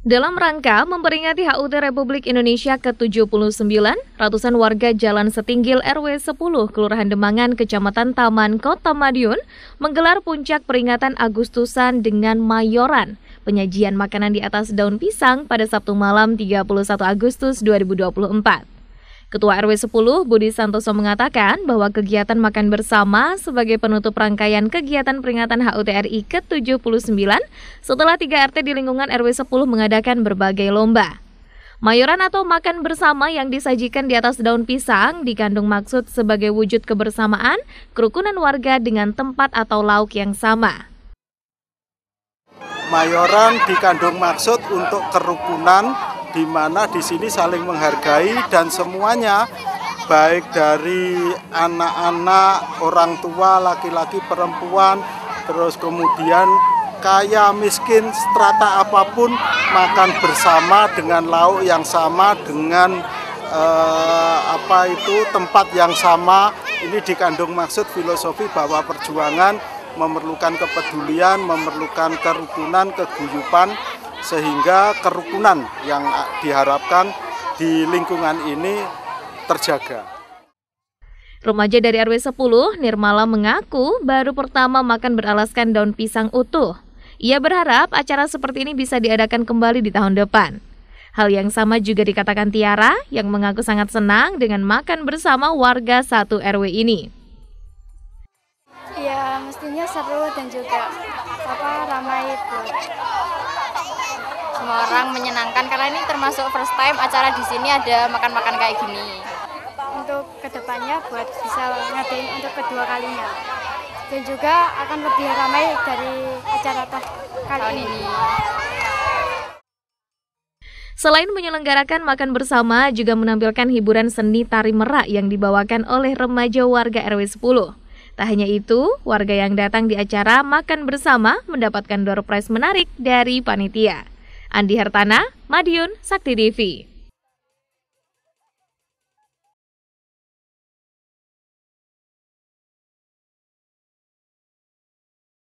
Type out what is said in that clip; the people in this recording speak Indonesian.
Dalam rangka memperingati HUT Republik Indonesia ke-79, ratusan warga Jalan Setinggil RW 10, Kelurahan Demangan, Kecamatan Taman, Kota Madiun, menggelar puncak peringatan Agustusan dengan mayoran, penyajian makanan di atas daun pisang pada Sabtu malam 31 Agustus 2024. Ketua RW 10 Budi Santoso mengatakan bahwa kegiatan makan bersama sebagai penutup rangkaian kegiatan peringatan HUT RI ke-79 setelah 3 RT di lingkungan RW 10 mengadakan berbagai lomba. Mayoran atau makan bersama yang disajikan di atas daun pisang dikandung maksud sebagai wujud kebersamaan kerukunan warga dengan tempat atau lauk yang sama. Mayoran dikandung maksud untuk kerukunan di mana di sini saling menghargai dan semuanya baik dari anak-anak, orang tua, laki-laki, perempuan, terus kemudian kaya, miskin, strata apapun makan bersama dengan lauk yang sama dengan eh, apa itu tempat yang sama. Ini dikandung maksud filosofi bahwa perjuangan memerlukan kepedulian, memerlukan kerukunan, keguyupan sehingga kerukunan yang diharapkan di lingkungan ini terjaga. Remaja dari RW 10, Nirmala mengaku baru pertama makan beralaskan daun pisang utuh. Ia berharap acara seperti ini bisa diadakan kembali di tahun depan. Hal yang sama juga dikatakan Tiara yang mengaku sangat senang dengan makan bersama warga satu RW ini. Ya, mestinya seru dan juga apa ramai itu orang menyenangkan karena ini termasuk first time acara di sini ada makan-makan kayak gini untuk kedepannya buat bisa ngadain untuk kedua kalinya dan juga akan lebih ramai dari acara kali tahun ini. Selain menyelenggarakan makan bersama, juga menampilkan hiburan seni tari merak yang dibawakan oleh remaja warga RW 10. Tak hanya itu, warga yang datang di acara makan bersama mendapatkan door prize menarik dari panitia. Andi Hertana, Madiun, Sakti TV.